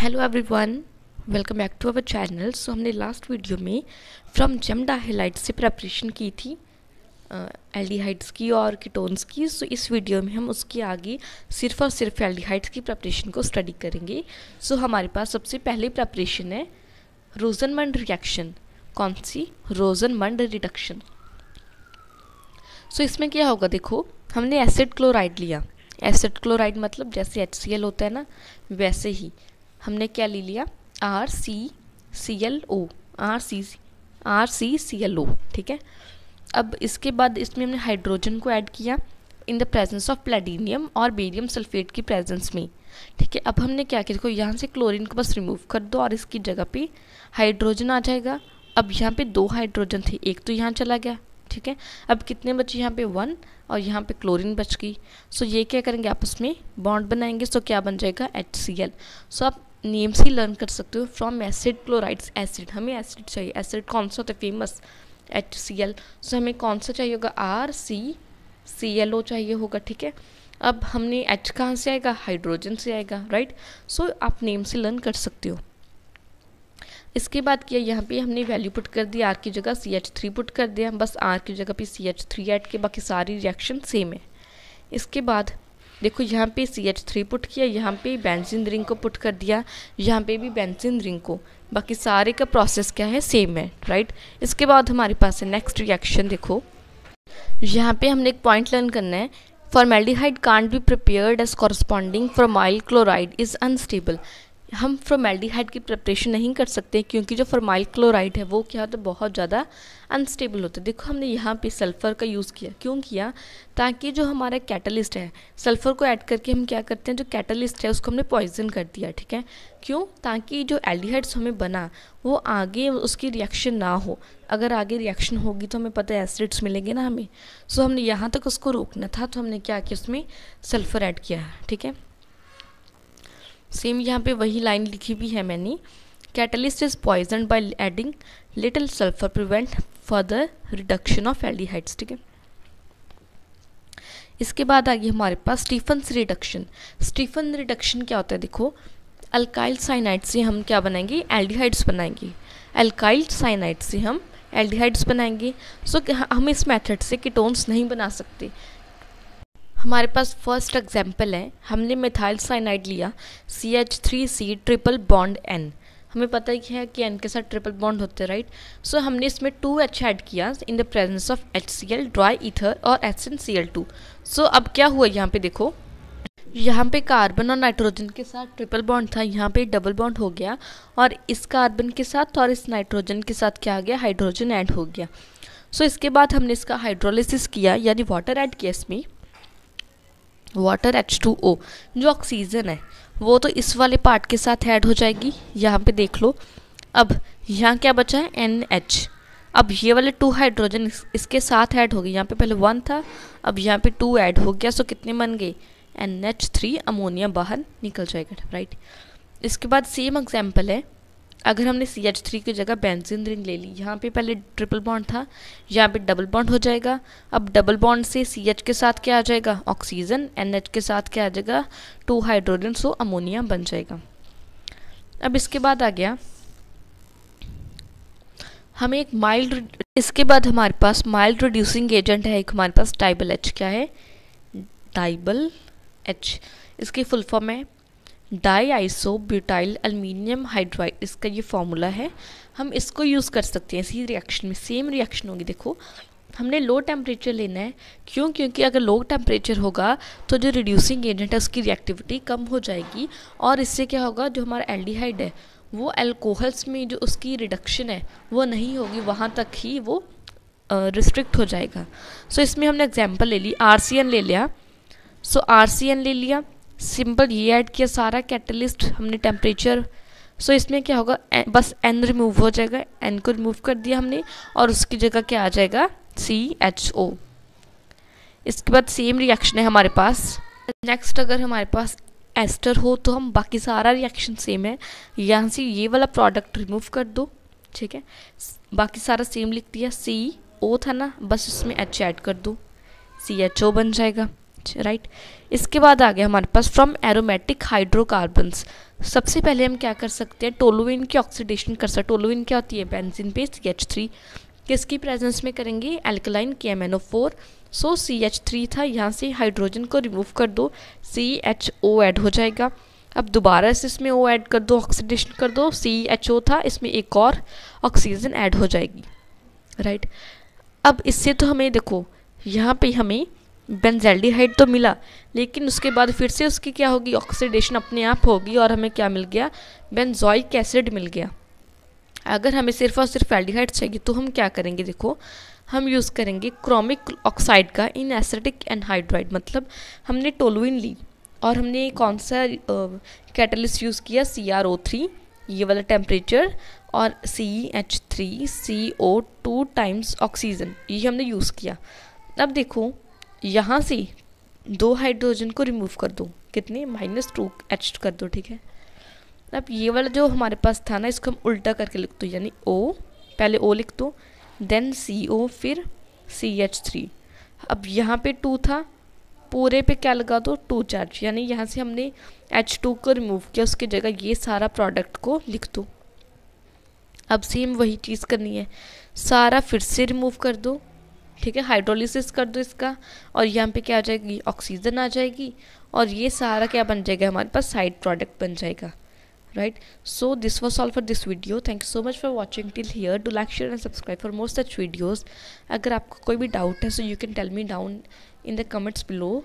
Hello everyone welcome back to our channel so हमने last video में from जमडा halide से प्रेपरेशन की थी एल्डिहाइड्स की और कीटोन्स की सो so, इस वीडियो में हम उसके आगे सिर्फ और सिर्फ एल्डिहाइड्स की प्रेपरेशन को स्टडी करेंगे सो so, हमारे पास सबसे पहले प्रेपरेशन है रोजनमंड रिएक्शन कौन सी रोजनमंड रिडक्शन सो इसमें क्या होगा देखो हमने एसिड क्लोराइड लिया एसिड क्लोराइड मतलब जैसे एच होता है ना वैसे ही हमने क्या ले लिया R C C L O R C R C C L O ठीक है अब इसके बाद इसमें हमने हाइड्रोजन को ऐड किया in the presence of platinum और बेरियम सल्फेट की प्रेजेंस में ठीक है अब हमने क्या किया देखो यहाँ से क्लोरीन को बस रिमूव कर दो और इसकी जगह पे हाइड्रोजन आ जाएगा अब यहाँ पे दो हाइड्रोजन थे एक तो यहाँ चला गया ठीक है अब कितने बचे यहाँ पे वन और यहाँ पे क्लोरीन बच गई सो ये क्या करेंगे आपस में बॉन्ड बनाएंगे सो क्या बन जाएगा एच सी एल सो अब नेम्स ही लर्न कर सकते हो फ्रॉम एसिड क्लोराइड्स एसिड हमें एसिड चाहिए एसिड कौन सा होता है famous H C L so हमें कौन सा चाहिए होगा आर सी सी एल ओ चाहिए होगा ठीक है अब हमने एच कहाँ से आएगा हाइड्रोजन से आएगा राइट सो so, आप नेम से लर्न कर सकते हो इसके बाद किया यहाँ पे हमने वैल्यू पुट कर दी आर की जगह सी एच थ्री पुट कर दिया बस आर की जगह पे सी एच थ्री एड के बाकी सारी रिएक्शन सेम है इसके बाद देखो यहाँ पे सी एच थ्री पुट किया यहाँ पे बेंजीन रिंग को पुट कर दिया यहाँ पे भी बेंजीन रिंग को बाकी सारे का प्रोसेस क्या है सेम है राइट इसके बाद हमारे पास है नेक्स्ट रिएक्शन देखो यहाँ पे हमने एक पॉइंट लर्न करना है formaldehyde can't be prepared as corresponding formyl chloride is unstable हम फॉर्मेल्डिहाइड की प्रिपरेशन नहीं कर सकते क्योंकि जो फॉर्माइल क्लोराइड है वो क्या होता है बहुत ज़्यादा अनस्टेबल होता है देखो हमने यहाँ पे सल्फ़र का यूज़ किया क्यों किया ताकि जो हमारा कैटलिस्ट है सल्फ़र को ऐड करके हम क्या करते हैं जो कैटलिस्ट है उसको हमने पॉइजन कर दिया ठीक है क्यों ताकि जो एल्डिहाइड्स हमें बना वो आगे उसकी रिएक्शन ना हो अगर आगे रिएक्शन होगी तो हमें पता है एसिड्स मिलेंगे ना हमें सो हमने यहाँ तक उसको रोकना था तो हमने क्या किया उसमें सल्फ़र ऐड किया ठीक है सेम यहाँ पे वही लाइन लिखी भी है मैंने catalyst is poison by adding little sulphur prevent further reduction of aldehydes ठीक है इसके बाद आ गई हमारे पास स्टीफन रिडक्शन स्टीफन रिडक्शन क्या होता है देखो अल्काइल साइनाइड से हम क्या बनाएंगे एल्डिहाइड्स बनाएंगे अल्काइल साइनाइड से हम एल्डिहाइड्स बनाएंगे सो so, हम इस मेथड से कीटोन्स नहीं बना सकते हमारे पास फर्स्ट एग्जाम्पल है हमने मिथाइल साइनाइड लिया C H three C triple bond N हमें पता ही है कि एन के साथ ट्रिपल बॉन्ड होते हैं राइट सो हमने इसमें टू एच ऐड किया in the presence of H C L dry ether और H N C L two so अब क्या हुआ यहाँ पे देखो यहाँ पे कार्बन और नाइट्रोजन के साथ ट्रिपल बॉन्ड था यहाँ पे डबल बॉन्ड हो गया और इस कार्बन के साथ और इस नाइट्रोजन के साथ क्या आ गया हाइड्रोजन ऐड हो गया सो so, इसके बाद हमने इसका हाइड्रोलिसिस किया यानी वाटर ऐड किया इसमें वाटर एच टू ओ जो ऑक्सीजन है वो तो इस वाले पार्ट के साथ ऐड हो जाएगी यहाँ पे देख लो अब यहाँ क्या बचा है एन एच अब ये वाले टू हाइड्रोजन इस, इसके साथ ऐड हो गए यहाँ पे पहले वन था अब यहाँ पे टू ऐड हो गया सो कितने बन गए एन एच थ्री अमोनिया बाहर निकल जाएगा राइट इसके बाद सेम एग्जाम्पल है अगर हमने सी एच थ्री की जगह बेंजीन रिंग ले ली यहाँ पे पहले ट्रिपल बॉन्ड था यहाँ पे डबल बॉन्ड हो जाएगा अब डबल बॉन्ड से सी एच के साथ क्या आ जाएगा ऑक्सीजन एन एच के साथ क्या आ जाएगा टू हाइड्रोजन सो अमोनिया बन जाएगा अब इसके बाद आ गया हमें एक माइल्ड इसके बाद हमारे पास माइल्ड रिड्यूसिंग एजेंट है एक हमारे पास डाइबल एच क्या है डाइबल एच इसकी फुल फॉर्म है di iso butyl aluminium hydride इसका ये फॉर्मूला है हम इसको यूज़ कर सकते हैं इसी रिएक्शन में सेम रिएक्शन होगी देखो हमने लो टेम्परेचर लेना है क्यों क्योंकि अगर लो टेम्परेचर होगा तो जो रिड्यूसिंग एजेंट है उसकी रिएक्टिविटी कम हो जाएगी और इससे क्या होगा जो हमारा एल्डिहाइड है वो एल्कोहल्स में जो उसकी रिडक्शन है वो नहीं होगी वहाँ तक ही वो रिस्ट्रिक्ट हो जाएगा सो so, इसमें हमने एग्जाम्पल ले ली आर ले लिया सो so, आर ले लिया सिंपल ये ऐड किया सारा कैटलिस्ट हमने टेम्परेचर सो इसमें क्या होगा ए, बस एन रिमूव हो जाएगा एन को रिमूव कर दिया हमने और उसकी जगह क्या आ जाएगा सी एच ओ इसके बाद सेम रिएक्शन है हमारे पास नेक्स्ट अगर हमारे पास एस्टर हो तो हम बाकी सारा रिएक्शन सेम है यहाँ से ये वाला प्रोडक्ट रिमूव कर दो ठीक है बाकी सारा सेम लिख दिया सी ओ था ना बस इसमें एच ऐड कर दो सी एच ओ बन जाएगा पाँच राइट इसके बाद आ गया हमारे पास फ्रॉम एरोमेटिक हाइड्रोकार्बन्स सबसे पहले हम क्या कर सकते हैं टोलोविन की ऑक्सीडेशन कर सकते टोलोविन क्या होती है benzene base C H three किसकी प्रेजेंस में करेंगे alkaline K M N O four so C H three था यहाँ से हाइड्रोजन को रिमूव कर दो सी एच ओ एड हो जाएगा अब दोबारा से इसमें ओ ऐड कर दो ऑक्सीडेशन कर दो सी एच ओ था इसमें एक और ऑक्सीजन ऐड हो जाएगी राइट right? अब इससे तो हमें देखो यहाँ पे हमें बेंजेल्डिहाइड तो मिला लेकिन उसके बाद फिर से उसकी क्या होगी ऑक्सीडेशन अपने आप होगी और हमें क्या मिल गया बेनजॉइक एसिड मिल गया अगर हमें सिर्फ और सिर्फ एल्डिहाइड चाहिए तो हम क्या करेंगे देखो हम यूज़ करेंगे क्रोमिक ऑक्साइड का इन एसिडिक एनहाइड्राइड मतलब हमने टोलुइन ली और हमने कौन सा कैटलिस्ट यूज़ किया सी आर ओ थ्री ये वाला टेम्परेचर और C H three C O two times oxygen ये हमने यूज़ किया अब देखो यहाँ से दो हाइड्रोजन को रिमूव कर दो कितने माइनस टू एच कर दो ठीक है अब ये वाला जो हमारे पास था ना इसको हम उल्टा करके लिख दो यानी ओ पहले ओ लिख दो देन सी ओ फिर सी एच थ्री अब यहाँ पे टू था पूरे पे क्या लगा दो टू चार्ज यानी यहाँ से हमने एच टू को रिमूव किया उसकी जगह ये सारा प्रोडक्ट को लिख दो अब सेम वही चीज़ करनी है सारा फिर से रिमूव कर दो ठीक है हाइड्रोलिसिस कर दो इसका और यहाँ पे क्या आ जाएगी ऑक्सीजन आ जाएगी और ये सारा क्या बन जाएगा हमारे पास साइड प्रोडक्ट बन जाएगा right so this was all for this video thank you so much for watching till here do like share and subscribe for most such videos अगर आपको कोई भी डाउट है so you can tell me down in the comments below